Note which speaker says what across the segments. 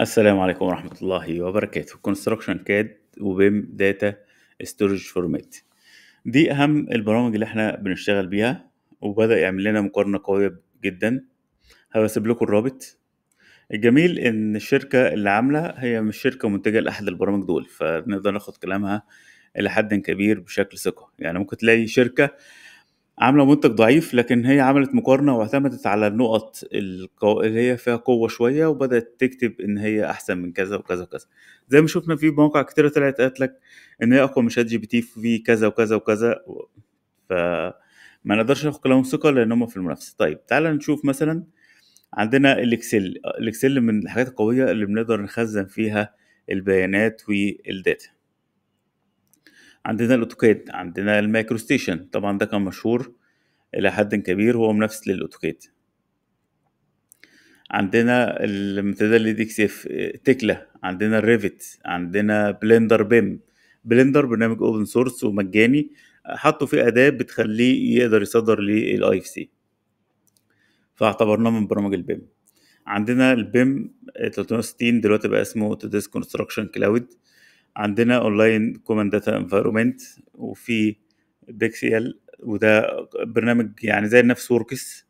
Speaker 1: السلام عليكم ورحمة الله وبركاته Construction CAD وبيم داتا ستورج فورمات دي أهم البرامج اللي احنا بنشتغل بيها وبدأ يعمل لنا مقارنة قوية جدا هبسيب لكم الرابط الجميل إن الشركة اللي عاملة هي مش شركة منتجة لأحد البرامج دول فنقدر ناخد كلامها إلى حد كبير بشكل ثقة يعني ممكن تلاقي شركة عامله منتج ضعيف لكن هي عملت مقارنه واعتمدت على النقط اللي هي فيها قوه شويه وبدات تكتب ان هي احسن من كذا وكذا وكذا زي ما شفنا في مواقع كتيرة طلعت قالت لك ان هي اقوى من شات جي بي تي في كذا وكذا وكذا ف ما نقدرش ناخد كلامهم ثقه لان هم في المنافسه طيب تعالى نشوف مثلا عندنا الاكسل الاكسل من الحاجات القويه اللي بنقدر نخزن فيها البيانات والداتا عندنا الاوتوكاد عندنا المايكرو ستيشن طبعا ده كان مشهور الى حد كبير هو منافس للاوتوكاد عندنا المتدل لديكس اف تكلا عندنا الريفت عندنا بلندر بيم بلندر برنامج اوبن سورس ومجاني حطوا فيه اداه بتخليه يقدر يصدر للاي اف سي فاعتبرناه من برامج البيم عندنا البيم 360 دلوقتي بقى اسمه اوتوديسك كونستراكشن كلاود عندنا اونلاين كومان داتا انفيرومنت وفي ال وده برنامج يعني زي نفس وركس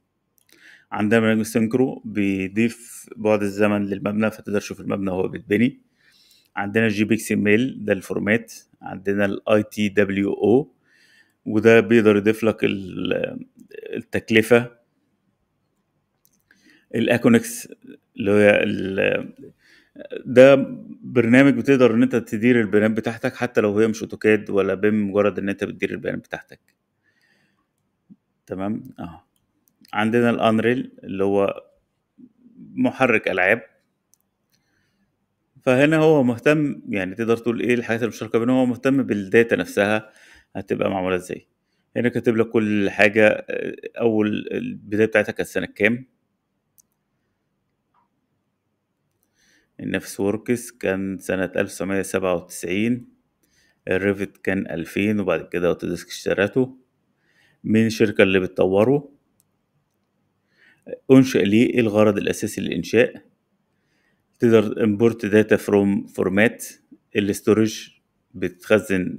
Speaker 1: عندنا برنامج سينكرو بيضيف بعد الزمن للمبنى فتقدر تشوف المبنى وهو بيتبني عندنا جي بيكس ميل ده الفورمات عندنا الاي تي دبليو او وده بيقدر يضيف لك التكلفه الاكونكس اللي هي ده برنامج بتقدر ان انت تدير البيانات بتاعتك حتى لو هي مش اوتوكاد ولا بيم مجرد ان انت بتدير البيانات بتاعتك تمام اه عندنا الانريل اللي هو محرك العاب فهنا هو مهتم يعني تقدر تقول ايه الحاجات المشتركه بينه هو مهتم بالداتا نفسها هتبقى معموله ازاي هنا كاتب لك كل حاجه آه، اول البدايه بتاعتك كانت سنه كام النفس وركس كان سنة 1997 الريفت كان 2000 وبعد كده اوتوديسك اشترته مين الشركة اللي بتطوره أنشئ ليه الغرض الأساسي للإنشاء تقدر امبورت داتا فروم فورمات الاستورج بتخزن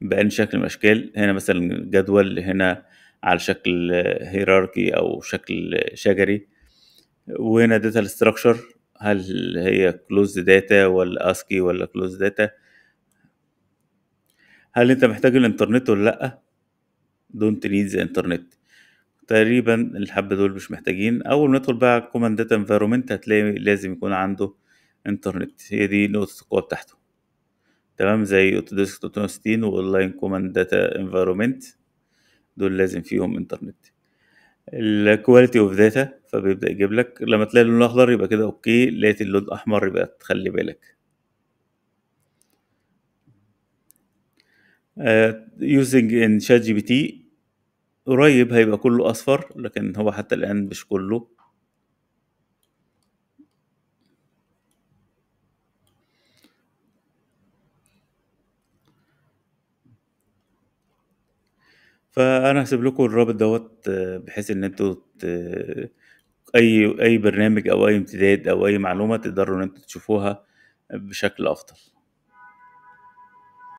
Speaker 1: بأي شكل من الأشكال هنا مثلا جدول هنا على شكل هيراركي أو شكل شجري وهنا داتا ستراكشر هل هي كلوز داتا ولا اسكي ولا كلوز داتا هل انت محتاج الانترنت ولا لا دونت نيد ذا انترنت تقريبا الحبة دول مش محتاجين اول ما ندخل بقى كوماند داتا انفيرومنت هتلاقي لازم يكون عنده انترنت هي دي نقطة القوة بتاعته تمام زي اوتوديسك 360 واونلاين كوماند داتا انفيرومنت دول لازم فيهم انترنت الكواليتي اوف داتا فبيبدا يجيب لك لما تلاقي اللون الاخضر يبقى كده اوكي لقيت اللون الاحمر يبقى تخلي بالك يوزنج ان شات جي بي تي قريب هيبقى كله اصفر لكن هو حتى الان مش كله فانا هسيب لكم الرابط دوت بحيث ان انتوا اي اي برنامج او اي امتداد او اي معلومه تقدروا ان انتوا تشوفوها بشكل افضل